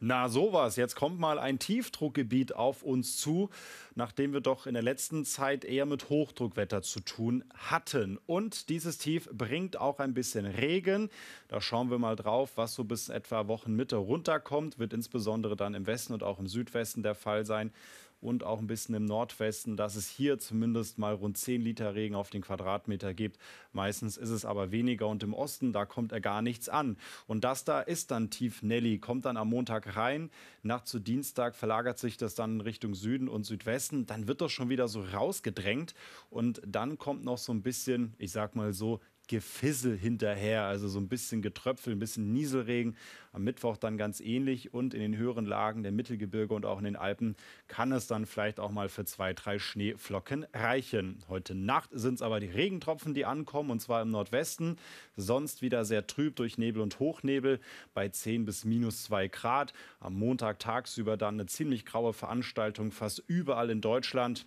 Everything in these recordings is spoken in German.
Na sowas, jetzt kommt mal ein Tiefdruckgebiet auf uns zu, nachdem wir doch in der letzten Zeit eher mit Hochdruckwetter zu tun hatten. Und dieses Tief bringt auch ein bisschen Regen. Da schauen wir mal drauf, was so bis etwa Wochenmitte runterkommt. Wird insbesondere dann im Westen und auch im Südwesten der Fall sein und auch ein bisschen im Nordwesten, dass es hier zumindest mal rund 10 Liter Regen auf den Quadratmeter gibt. Meistens ist es aber weniger und im Osten, da kommt er gar nichts an. Und das da ist dann tief Nelly, kommt dann am Montag rein. Nacht zu Dienstag verlagert sich das dann Richtung Süden und Südwesten. Dann wird das schon wieder so rausgedrängt und dann kommt noch so ein bisschen, ich sag mal so, Gefissel hinterher, also so ein bisschen Getröpfel, ein bisschen Nieselregen. Am Mittwoch dann ganz ähnlich und in den höheren Lagen der Mittelgebirge und auch in den Alpen kann es dann vielleicht auch mal für zwei, drei Schneeflocken reichen. Heute Nacht sind es aber die Regentropfen, die ankommen und zwar im Nordwesten. Sonst wieder sehr trüb durch Nebel und Hochnebel bei 10 bis minus 2 Grad. Am Montag tagsüber dann eine ziemlich graue Veranstaltung fast überall in Deutschland.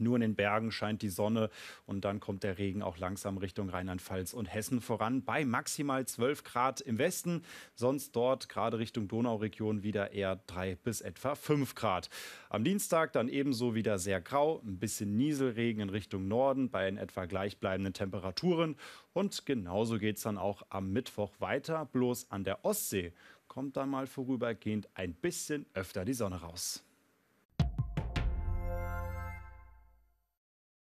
Nur in den Bergen scheint die Sonne und dann kommt der Regen auch langsam Richtung Rheinland-Pfalz und Hessen voran bei maximal 12 Grad im Westen. Sonst dort gerade Richtung Donauregion wieder eher 3 bis etwa 5 Grad. Am Dienstag dann ebenso wieder sehr grau, ein bisschen Nieselregen in Richtung Norden bei in etwa gleichbleibenden Temperaturen. Und genauso geht es dann auch am Mittwoch weiter, bloß an der Ostsee kommt dann mal vorübergehend ein bisschen öfter die Sonne raus.